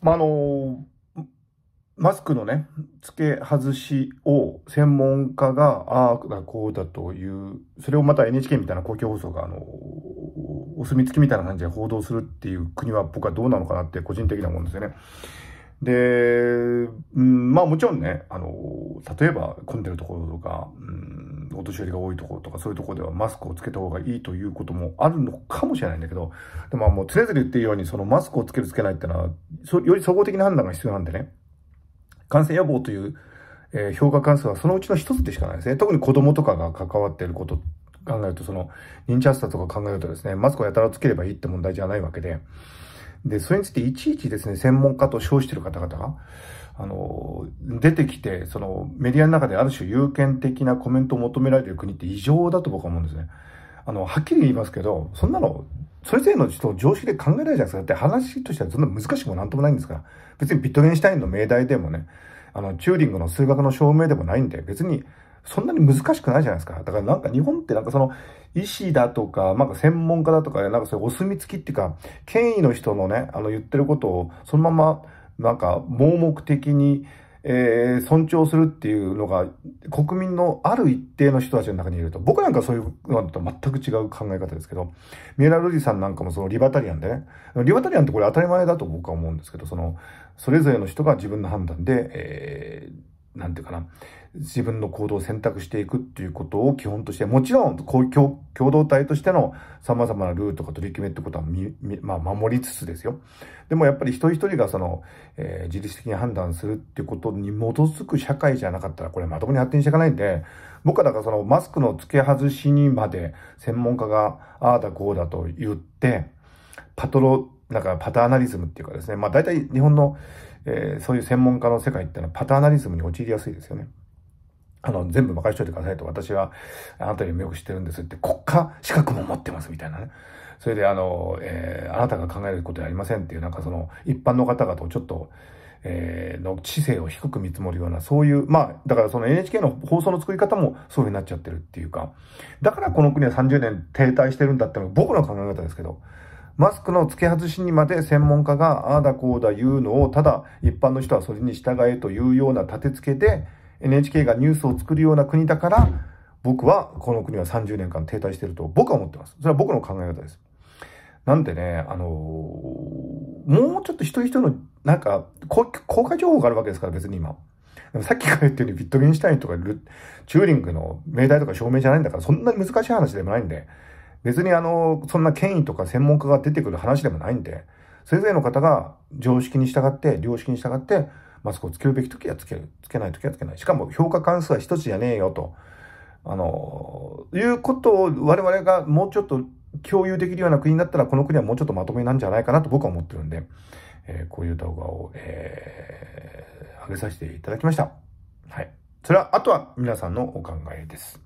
まあ、あのマスクのね、付け外しを専門家が、ああこうだという、それをまた NHK みたいな公共放送が、あの、お墨付きみたいな感じで報道するっていう国は僕はどうなのかなって個人的なも思うんですよね。で、うん、まあもちろんね、あの、例えば混んでるところとか、うんお年寄りが多いところとかそういうところではマスクをつけた方がいいということもあるのかもしれないんだけど、でももう常々言ってるようにそのマスクをつけるつけないってのは、より総合的な判断が必要なんでね。感染予防という、えー、評価関数はそのうちの一つでしかないですね。特に子供とかが関わっていること考えると、その認知発達とか考えるとですね、マスクをやたらつければいいって問題じゃないわけで、で、それについていちいちですね、専門家と称している方々が、あの、出てきて、そのメディアの中である種有権的なコメントを求められている国って異常だと僕は思うんですね。あの、はっきり言いますけど、そんなの、それぞれの人を常識で考えられるじゃないですか。だって話としてはそんな難しくもなんともないんですから。別にビットゲンシュタインの命題でもね、あの、チューリングの数学の証明でもないんで、別に、そんなに難しくないじゃないですか。だからなんか日本ってなんかその、医師だとか、なんか専門家だとか、なんかそういうお墨付きっていうか、権威の人のね、あの言ってることを、そのままなんか盲目的に、えー、尊重するっていうのが、国民のある一定の人たちの中にいると、僕なんかそういうのと全く違う考え方ですけど、ミ三浦ディさんなんかもそのリバタリアンでね、リバタリアンってこれ当たり前だと僕は思うんですけど、その、それぞれの人が自分の判断で、えーなんていうかな、自分の行動を選択していくっていうことを基本として、もちろん、共共同体としての様々なルールとか取り決めってことはみ、まあ、守りつつですよ。でもやっぱり一人一人がその、えー、自律的に判断するっていうことに基づく社会じゃなかったら、これまともに発展していかないんで、僕はだからそのマスクの付け外しにまで専門家が、ああだこうだと言って、パトロ、なんかパターナリズムっていうかですね、まあ大体日本の、えー、そういう専門家の世界ってのはパターナリズムに陥りやすいですよね。あの、全部任しといてくださいと、私はあなたよりよく知ってるんですって、国家資格も持ってますみたいなね。それで、あの、えー、あなたが考えることではありませんっていう、なんかその、一般の方々をちょっと、えー、の知性を低く見積もるような、そういう、まあ、だからその NHK の放送の作り方もそういうふうになっちゃってるっていうか、だからこの国は30年停滞してるんだってのが僕の考え方ですけど、マスクの付け外しにまで専門家がああだこうだ言うのを、ただ一般の人はそれに従えというような立て付けで、NHK がニュースを作るような国だから、僕はこの国は30年間停滞してると僕は思ってます。それは僕の考え方です。なんでね、あのー、もうちょっと一人一人の、なんか、公開情報があるわけですから、別に今。でもさっきから言ったように、ビットゲンシュタインとかチューリングの命題とか証明じゃないんだから、そんなに難しい話でもないんで、別にあの、そんな権威とか専門家が出てくる話でもないんで、それぞれの方が常識に従って、良識に従って、マスクをつけるべき時はつける。つけない時はつけない。しかも評価関数は一つじゃねえよと。あの、いうことを我々がもうちょっと共有できるような国になったら、この国はもうちょっとまとめなんじゃないかなと僕は思ってるんで、えー、こういう動画を、えー、上げさせていただきました。はい。それは、あとは皆さんのお考えです。